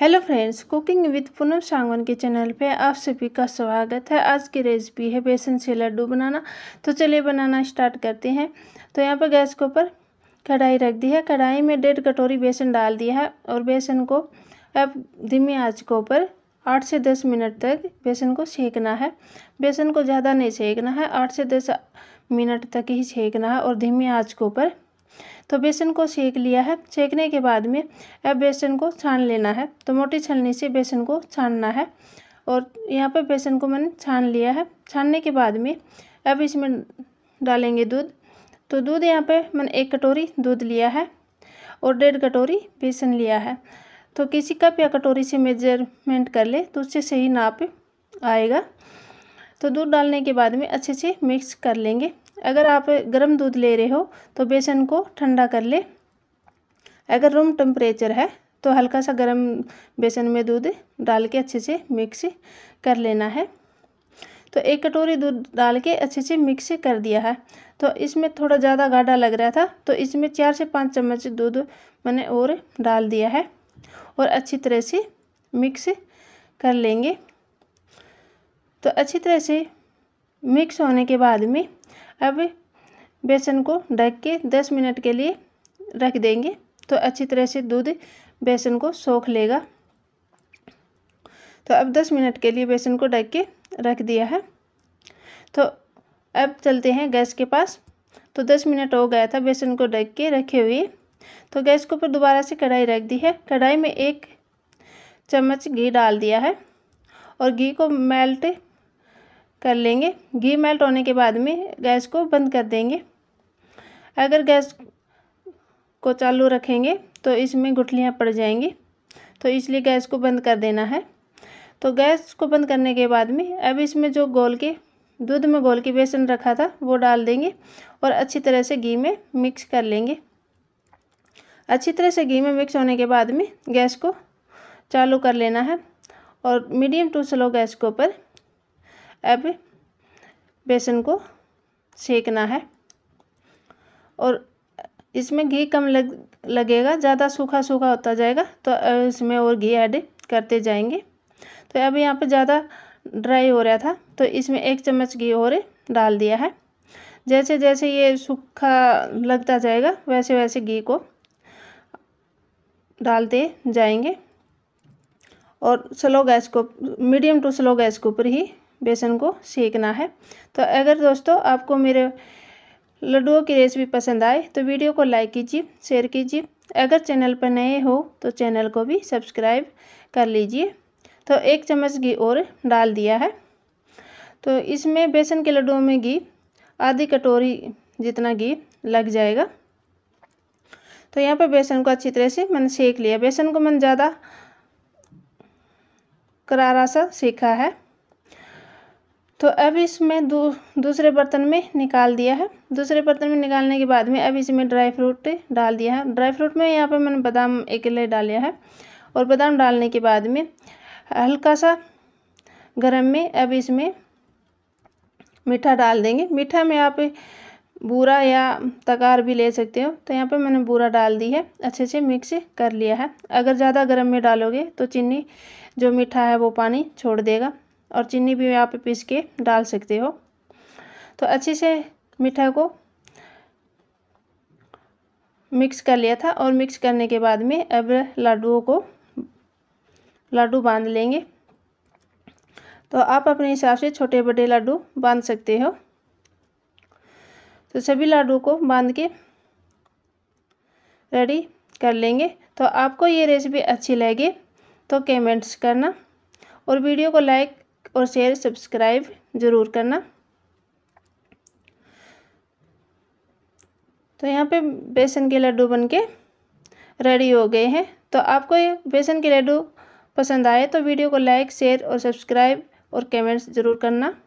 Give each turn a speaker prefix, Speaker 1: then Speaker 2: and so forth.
Speaker 1: hello friends cooking with Poonam Sangwan के channel पे आप सभी का स्वागत है आज की रेसिपी है बेसन से लड्डू बनाना तो चलिए बनाना स्टार्ट करते हैं तो यहाँ पर गैस के ऊपर कढ़ाई रख दी है कढ़ाई में डेढ़ कटोरी बेसन डाल दिया है और बेसन को अब धीमी आँच के ऊपर आठ से दस मिनट तक बेसन को सेकना है बेसन को ज़्यादा नहीं सेकना है आठ से दस मिनट तक ही सेकना है और धीमी आँच के ऊपर तो बेसन को सेक लिया है सेकने के बाद में अब बेसन को छान लेना है तो मोटी छलनी से बेसन को छानना है और यहाँ पर बेसन को मैंने छान लिया है छानने के बाद में अब इसमें डालेंगे दूध तो दूध यहाँ पर मैंने एक कटोरी दूध लिया है और डेढ़ कटोरी बेसन लिया है तो किसी कप या कटोरी से मेजरमेंट कर ले तो उससे सही नाप आएगा तो दूध डालने के बाद में अच्छे से मिक्स कर लेंगे अगर आप गर्म दूध ले रहे हो तो बेसन को ठंडा कर ले अगर रूम टेम्परेचर है तो हल्का सा गर्म बेसन में दूध डाल के अच्छे से मिक्स कर लेना है तो एक कटोरी दूध डाल के अच्छे से मिक्स कर दिया है तो इसमें थोड़ा ज़्यादा गाढ़ा लग रहा था तो इसमें चार से पाँच चम्मच दूध मैंने और डाल दिया है और अच्छी तरह से मिक्स कर लेंगे तो अच्छी तरह से मिक्स होने के बाद में अब बेसन को ढक के दस मिनट के लिए रख देंगे तो अच्छी तरह से दूध बेसन को सोख लेगा तो अब दस मिनट के लिए बेसन को ढक के रख दिया है तो अब चलते हैं गैस के पास तो दस मिनट हो गया था बेसन को ढक के रखे हुए तो गैस के ऊपर दोबारा से कढ़ाई रख दी है कढ़ाई में एक चम्मच घी डाल दिया है और घी को मेल्ट कर लेंगे घी मेल्ट होने के बाद में गैस को बंद कर देंगे अगर गैस को चालू रखेंगे तो इसमें गुठलियाँ पड़ जाएंगी तो इसलिए गैस को बंद कर देना है तो गैस को बंद करने के बाद में अब इसमें जो गोल के दूध में गोल के बेसन रखा था वो डाल देंगे और अच्छी तरह से घी में मिक्स कर लेंगे अच्छी तरह से घी में मिक्स होने के बाद में गैस को चालू कर लेना है और मीडियम टू स्लो गैस के ऊपर अब बेसन को सेकना है और इसमें घी कम लग लगेगा ज़्यादा सूखा सूखा होता जाएगा तो इसमें और घी ऐड करते जाएंगे तो अब यहाँ पे ज़्यादा ड्राई हो रहा था तो इसमें एक चम्मच घी और डाल दिया है जैसे जैसे ये सूखा लगता जाएगा वैसे वैसे घी को डालते जाएंगे और स्लो गैस को मीडियम टू स्लो गैस के ऊपर ही बेसन को सेकना है तो अगर दोस्तों आपको मेरे लड्डुओं की रेसिपी पसंद आए तो वीडियो को लाइक कीजिए शेयर कीजिए अगर चैनल पर नए हो तो चैनल को भी सब्सक्राइब कर लीजिए तो एक चम्मच घी और डाल दिया है तो इसमें बेसन के लड्डुओं में घी आधी कटोरी जितना घी लग जाएगा तो यहाँ पर बेसन को अच्छी तरह से मैंने सेक लिया बेसन को मैंने ज़्यादा करारा सा सेखा है तो अब इसमें दू दूसरे बर्तन में निकाल दिया है दूसरे बर्तन में निकालने के बाद में अब इसमें ड्राई फ्रूट डाल दिया है ड्राई फ्रूट में यहाँ पर मैंने बादाम अकेले डालिया है और बादाम डालने के बाद में हल्का सा गरम में अब इसमें मीठा डाल देंगे मीठा में आप बूरा या तकार भी ले सकते हो तो यहाँ पे मैंने बूरा डाल दी है अच्छे से मिक्स कर लिया है अगर ज़्यादा गर्म में डालोगे तो चीनी जो मीठा है वो पानी छोड़ देगा और चीनी भी यहाँ पे पीस के डाल सकते हो तो अच्छे से मीठा को मिक्स कर लिया था और मिक्स करने के बाद में अब लाडुओं को लाडू बांध लेंगे तो आप अपने हिसाब से छोटे बड़े लाडू बांध सकते हो तो सभी लड्डू को बांध के रेडी कर लेंगे तो आपको ये रेसिपी अच्छी लगे तो कमेंट्स करना और वीडियो को लाइक और शेयर सब्सक्राइब ज़रूर करना तो यहाँ पे बेसन के लड्डू बन के रेडी हो गए हैं तो आपको ये बेसन के लड्डू पसंद आए तो वीडियो को लाइक शेयर और सब्सक्राइब और कमेंट्स ज़रूर करना